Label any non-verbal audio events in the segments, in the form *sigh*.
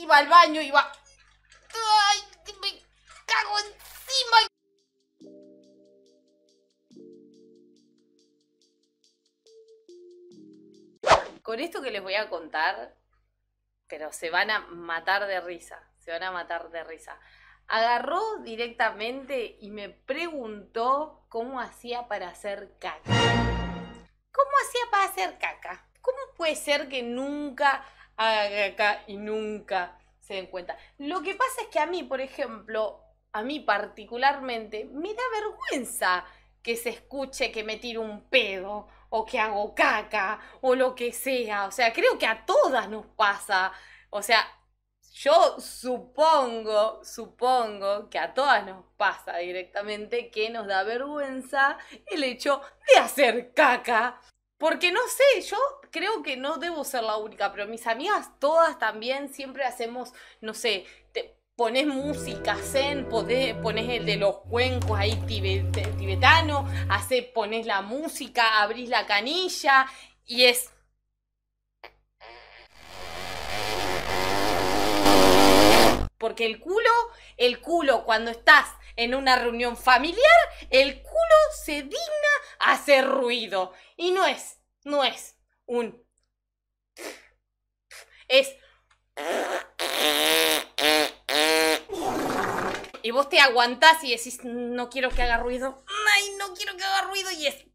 Iba al baño y va... ¡Ay, me cago encima! Con esto que les voy a contar, pero se van a matar de risa, se van a matar de risa. Agarró directamente y me preguntó cómo hacía para hacer caca. ¿Cómo hacía para hacer caca? ¿Cómo puede ser que nunca haga caca y nunca se den cuenta. Lo que pasa es que a mí, por ejemplo, a mí particularmente, me da vergüenza que se escuche que me tiro un pedo o que hago caca o lo que sea. O sea, creo que a todas nos pasa. O sea, yo supongo, supongo que a todas nos pasa directamente que nos da vergüenza el hecho de hacer caca. Porque no sé, yo creo que no debo ser la única, pero mis amigas todas también siempre hacemos, no sé, te pones música zen, pones el de los cuencos ahí tibetano, hace, pones la música, abrís la canilla y es... Porque el culo, el culo cuando estás en una reunión familiar, el culo se digna a hacer ruido. Y no es, no es, un es y vos te aguantas y decís no quiero que haga ruido ay no quiero que haga ruido y es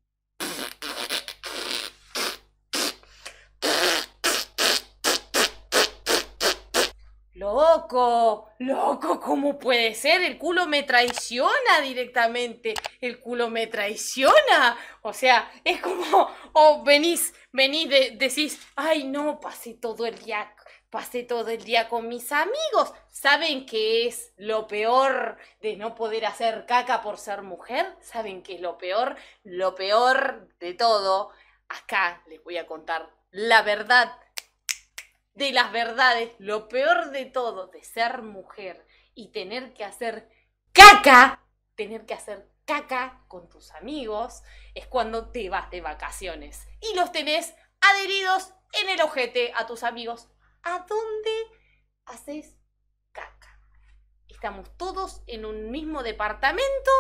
Loco, loco, ¿cómo puede ser? El culo me traiciona directamente. El culo me traiciona. O sea, es como, venís, venís, de, decís, ay no, pasé todo el día, pasé todo el día con mis amigos. ¿Saben qué es lo peor de no poder hacer caca por ser mujer? ¿Saben qué es lo peor? Lo peor de todo. Acá les voy a contar la verdad de las verdades, lo peor de todo, de ser mujer y tener que hacer caca, tener que hacer caca con tus amigos, es cuando te vas de vacaciones y los tenés adheridos en el ojete a tus amigos. ¿A dónde haces caca? Estamos todos en un mismo departamento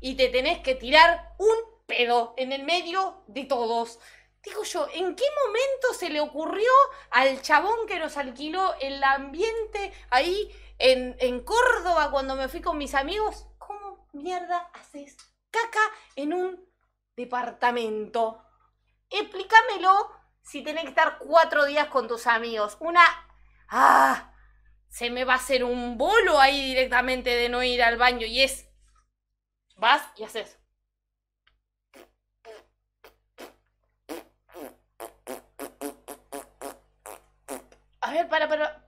y te tenés que tirar un pedo en el medio de todos digo yo, ¿en qué momento se le ocurrió al chabón que nos alquiló el ambiente ahí en, en Córdoba cuando me fui con mis amigos? ¿Cómo mierda haces caca en un departamento? Explícamelo si tenés que estar cuatro días con tus amigos. Una... ¡Ah! Se me va a hacer un bolo ahí directamente de no ir al baño y es... Vas y haces... ver, para, para.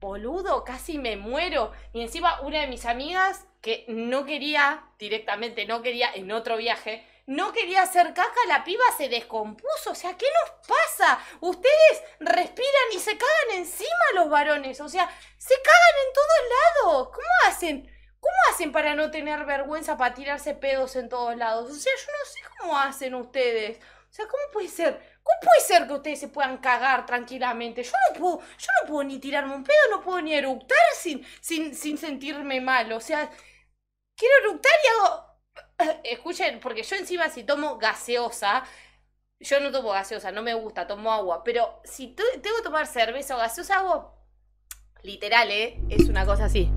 Boludo, casi me muero. Y encima una de mis amigas que no quería, directamente no quería, en otro viaje, no quería hacer caca, la piba se descompuso. O sea, ¿qué nos pasa? Ustedes respiran y se cagan encima los varones. O sea, se cagan en todos lados. ¿Cómo hacen? ¿Cómo hacen para no tener vergüenza para tirarse pedos en todos lados? O sea, yo no sé cómo hacen ustedes. O sea, ¿cómo puede ser? ¿Cómo puede ser que ustedes se puedan cagar tranquilamente? Yo no puedo, yo no puedo ni tirarme un pedo, no puedo ni eructar sin, sin, sin sentirme mal. O sea, quiero eructar y hago. *clears throat* Escuchen, porque yo encima si tomo gaseosa, yo no tomo gaseosa, no me gusta, tomo agua. Pero si tengo que tomar cerveza o gaseosa, hago. Literal, ¿eh? Es una cosa así.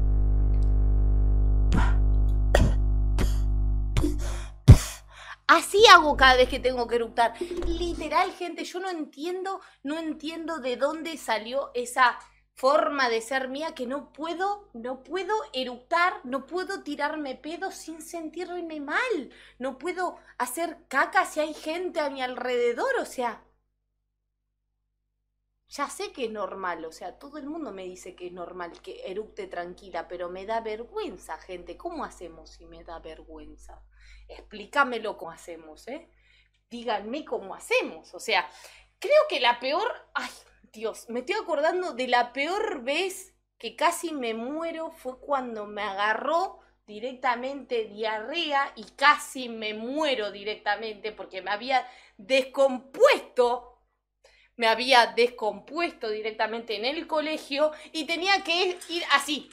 Así hago cada vez que tengo que eructar. Literal, gente, yo no entiendo, no entiendo de dónde salió esa forma de ser mía que no puedo, no puedo eructar, no puedo tirarme pedo sin sentirme mal, no puedo hacer caca si hay gente a mi alrededor, o sea, ya sé que es normal, o sea, todo el mundo me dice que es normal que eructe tranquila, pero me da vergüenza, gente. ¿Cómo hacemos si me da vergüenza? Explícamelo cómo hacemos, ¿eh? Díganme cómo hacemos, o sea, creo que la peor, ay, Dios, me estoy acordando de la peor vez que casi me muero fue cuando me agarró directamente diarrea y casi me muero directamente porque me había descompuesto me había descompuesto directamente en el colegio y tenía que ir así.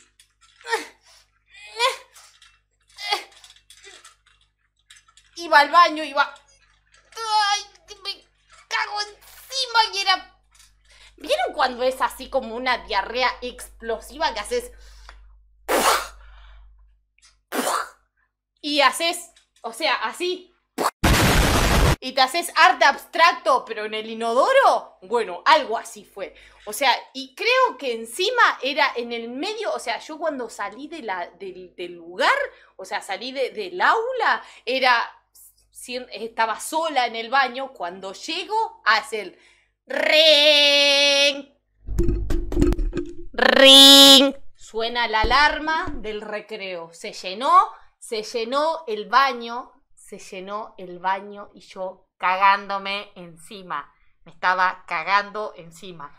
Iba al baño, iba... ¡Ay, me cago encima y era... ¿Vieron cuando es así como una diarrea explosiva que haces... Y haces, o sea, así, y te haces arte abstracto, pero en el inodoro, bueno, algo así fue. O sea, y creo que encima era en el medio, o sea, yo cuando salí de la, del, lugar, o sea, salí del aula, era, estaba sola en el baño, cuando llego, hace el ring, ring, suena la alarma del recreo, se llenó, se llenó el baño llenó el baño y yo cagándome encima. Me estaba cagando encima.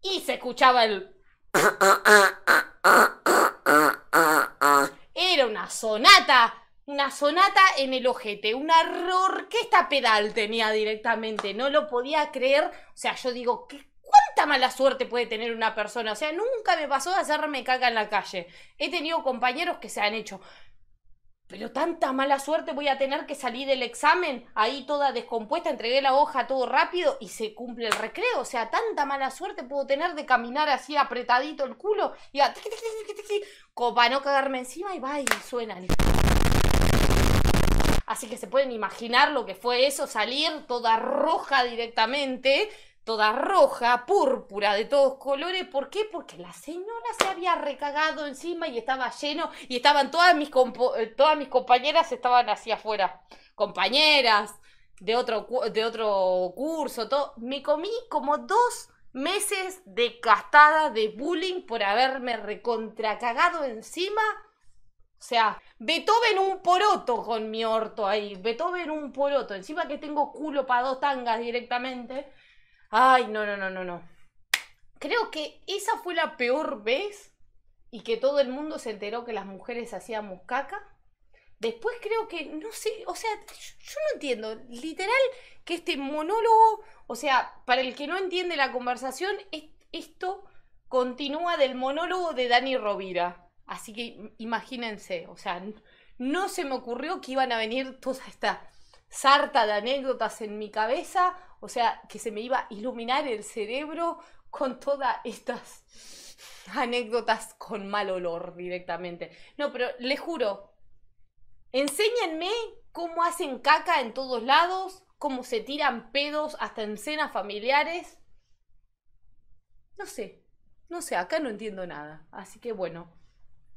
Y se escuchaba el... Era una sonata, una sonata en el ojete, Un que esta pedal tenía directamente, no lo podía creer. O sea, yo digo, ¿qué, ¿cuánta mala suerte puede tener una persona? O sea, nunca me pasó de hacerme caca en la calle. He tenido compañeros que se han hecho pero tanta mala suerte voy a tener que salir del examen, ahí toda descompuesta, entregué la hoja todo rápido y se cumple el recreo. O sea, tanta mala suerte puedo tener de caminar así apretadito el culo y a... no cagarme encima y va y suena Así que se pueden imaginar lo que fue eso, salir toda roja directamente, toda roja, púrpura, de todos colores. ¿Por qué? Porque la señora se había recagado encima y estaba lleno y estaban todas mis, eh, todas mis compañeras estaban así afuera. Compañeras de otro, de otro curso, todo. Me comí como dos meses de castada de bullying por haberme recontracagado encima. O sea, Beethoven un poroto con mi orto ahí. Beethoven un poroto. Encima que tengo culo para dos tangas directamente Ay, no, no, no, no, no. Creo que esa fue la peor vez y que todo el mundo se enteró que las mujeres hacían caca. Después creo que, no sé, o sea, yo, no entiendo, literal, que este monólogo, o sea, para el que no entiende la conversación, es, esto continúa del monólogo de Dani Rovira. Así que imagínense, o sea, no se me ocurrió que iban a venir todas estas sarta de anécdotas en mi cabeza, o sea, que se me iba a iluminar el cerebro con todas estas anécdotas con mal olor directamente. No, pero les juro, enséñenme cómo hacen caca en todos lados, cómo se tiran pedos hasta en cenas familiares. No sé, no sé, acá no entiendo nada. Así que bueno,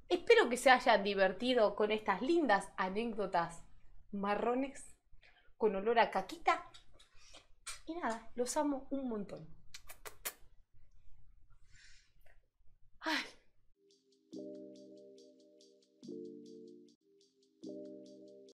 espero que se hayan divertido con estas lindas anécdotas marrones con olor a caquita. Y nada, los amo un montón. Ay,